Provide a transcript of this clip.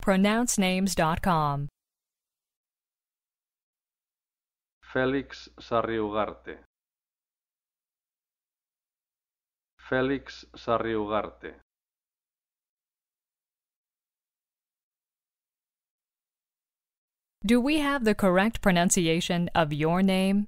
pronouncenames.com. Félix Sarriugarte. Félix Sarriugarte. Do we have the correct pronunciation of your name?